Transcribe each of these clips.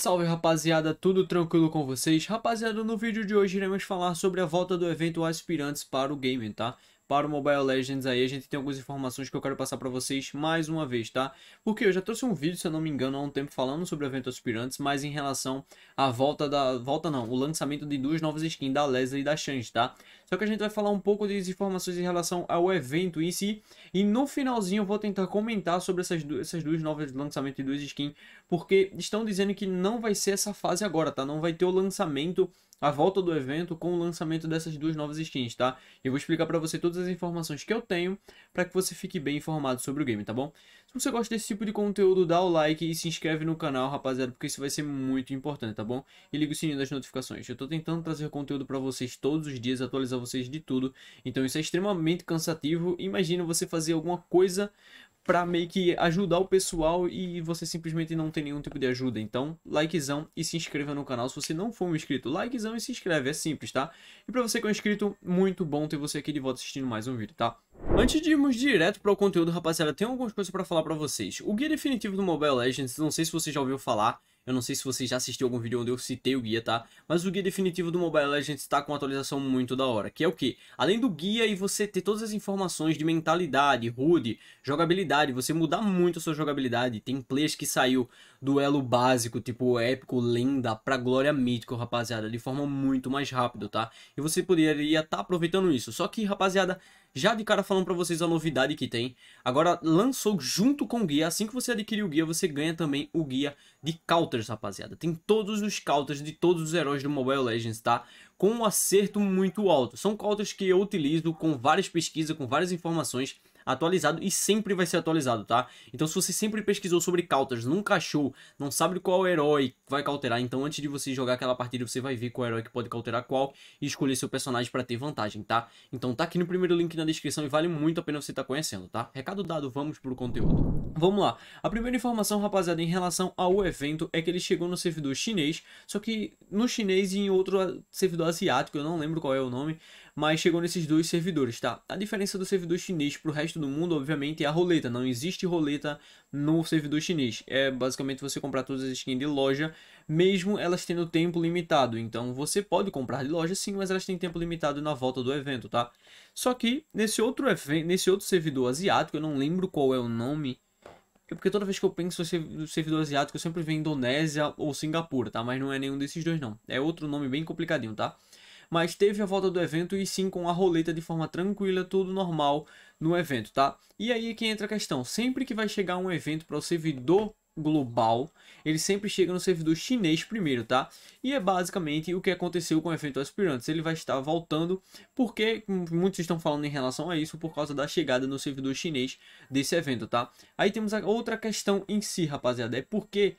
Salve rapaziada, tudo tranquilo com vocês? Rapaziada, no vídeo de hoje iremos falar sobre a volta do evento Aspirantes para o Gaming, tá? para o Mobile Legends aí, a gente tem algumas informações que eu quero passar para vocês mais uma vez, tá? Porque eu já trouxe um vídeo, se eu não me engano, há um tempo falando sobre o evento Aspirantes, mas em relação à volta da... Volta não, o lançamento de duas novas skins da Leslie e da Shange, tá? Só que a gente vai falar um pouco das informações em relação ao evento em si. E no finalzinho eu vou tentar comentar sobre essas, essas duas novas lançamentos de duas skins. Porque estão dizendo que não vai ser essa fase agora, tá? Não vai ter o lançamento a volta do evento com o lançamento dessas duas novas skins, tá? Eu vou explicar para você todas as informações que eu tenho para que você fique bem informado sobre o game, tá bom? Se você gosta desse tipo de conteúdo, dá o like e se inscreve no canal, rapaziada, porque isso vai ser muito importante, tá bom? E liga o sininho das notificações. Eu tô tentando trazer conteúdo para vocês todos os dias, atualizar vocês de tudo. Então isso é extremamente cansativo. Imagina você fazer alguma coisa para meio que ajudar o pessoal e você simplesmente não tem nenhum tipo de ajuda. Então, likezão e se inscreva no canal se você não for um inscrito. Likezão e se inscreve, é simples, tá? E para você que é um inscrito, muito bom ter você aqui de volta assistindo mais um vídeo, tá? Antes de irmos direto para o conteúdo, rapaziada, tem algumas coisas para falar para vocês. O guia definitivo do Mobile Legends, não sei se você já ouviu falar, eu não sei se você já assistiu algum vídeo onde eu citei o guia, tá? Mas o guia definitivo do Mobile Legends tá com uma atualização muito da hora, que é o quê? Além do guia e você ter todas as informações de mentalidade, HUD, jogabilidade, você mudar muito a sua jogabilidade. Tem players que saiu do elo básico, tipo épico, lenda, pra glória mítico, rapaziada, de forma muito mais rápida, tá? E você poderia estar tá aproveitando isso. Só que, rapaziada, já de cara falando para vocês a novidade que tem. Agora lançou junto com o guia, assim que você adquirir o guia, você ganha também o guia de counters, rapaziada. Tem todos os counters de todos os heróis do Mobile Legends, tá? Com um acerto muito alto. São counters que eu utilizo com várias pesquisas, com várias informações atualizado e sempre vai ser atualizado, tá? Então se você sempre pesquisou sobre cautas, nunca achou, não sabe qual herói vai cauterar, então antes de você jogar aquela partida, você vai ver qual herói que pode cauterar qual e escolher seu personagem para ter vantagem, tá? Então tá aqui no primeiro link na descrição e vale muito a pena você estar tá conhecendo, tá? Recado dado, vamos pro conteúdo. Vamos lá. A primeira informação, rapaziada, em relação ao evento é que ele chegou no servidor chinês, só que no chinês e em outro servidor asiático, eu não lembro qual é o nome, mas chegou nesses dois servidores, tá? A diferença do servidor chinês pro resto resto do mundo, obviamente, é a roleta. Não existe roleta no servidor chinês. É basicamente você comprar todas as skins de loja, mesmo elas tendo tempo limitado. Então você pode comprar de loja sim, mas elas têm tempo limitado na volta do evento, tá? Só que nesse outro, nesse outro servidor asiático, eu não lembro qual é o nome. É porque toda vez que eu penso no servidor asiático, eu sempre vejo Indonésia ou Singapura, tá? Mas não é nenhum desses dois, não. É outro nome bem complicadinho, tá? mas teve a volta do evento e sim com a roleta de forma tranquila, tudo normal no evento, tá? E aí é que entra a questão, sempre que vai chegar um evento para o servidor global, ele sempre chega no servidor chinês primeiro, tá? E é basicamente o que aconteceu com o evento aspirantes. Ele vai estar voltando, porque muitos estão falando em relação a isso por causa da chegada no servidor chinês desse evento, tá? Aí temos a outra questão em si, rapaziada, é porque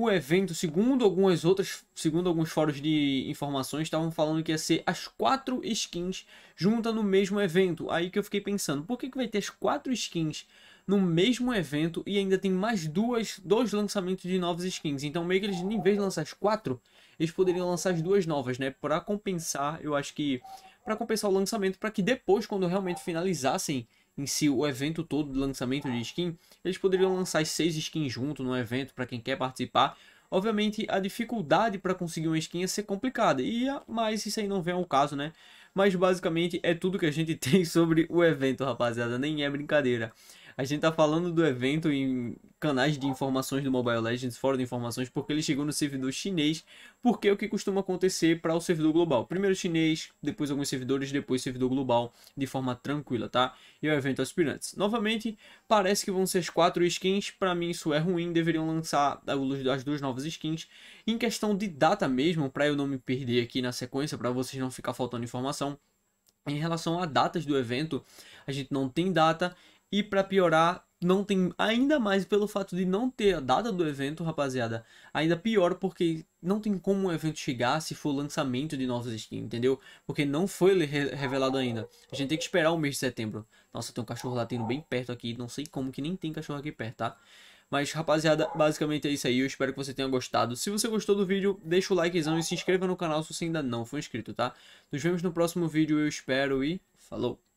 o evento, segundo algumas outras, segundo alguns fóruns de informações, estavam falando que ia ser as quatro skins juntas no mesmo evento. Aí que eu fiquei pensando, por que, que vai ter as quatro skins no mesmo evento e ainda tem mais duas, dois lançamentos de novas skins? Então meio que eles, em vez de lançar as quatro, eles poderiam lançar as duas novas, né? Para compensar, eu acho que para compensar o lançamento, para que depois, quando realmente finalizassem em si o evento todo de lançamento de skin, eles poderiam lançar as seis skins junto no evento para quem quer participar. Obviamente a dificuldade para conseguir uma skin ia ser complicada, e mas isso aí não vem ao caso, né? Mas basicamente é tudo que a gente tem sobre o evento, rapaziada, nem é brincadeira. A gente tá falando do evento em canais de informações do Mobile Legends, fora de informações, porque ele chegou no servidor chinês, porque é o que costuma acontecer para o servidor global. Primeiro chinês, depois alguns servidores, depois servidor global, de forma tranquila, tá? E é o evento aspirantes. Novamente, parece que vão ser as quatro skins, para mim isso é ruim, deveriam lançar as duas novas skins. Em questão de data mesmo, para eu não me perder aqui na sequência, para vocês não ficar faltando informação, em relação a datas do evento, a gente não tem data e para piorar, não tem ainda mais pelo fato de não ter a data do evento, rapaziada. Ainda pior porque não tem como o evento chegar se for lançamento de novas skins, entendeu? Porque não foi revelado ainda. A gente tem que esperar o mês de setembro. Nossa, tem um cachorro latindo bem perto aqui, não sei como que nem tem cachorro aqui perto, tá? Mas, rapaziada, basicamente é isso aí. Eu espero que você tenha gostado. Se você gostou do vídeo, deixa o likezão e se inscreva no canal se você ainda não for inscrito, tá? Nos vemos no próximo vídeo, eu espero e falou!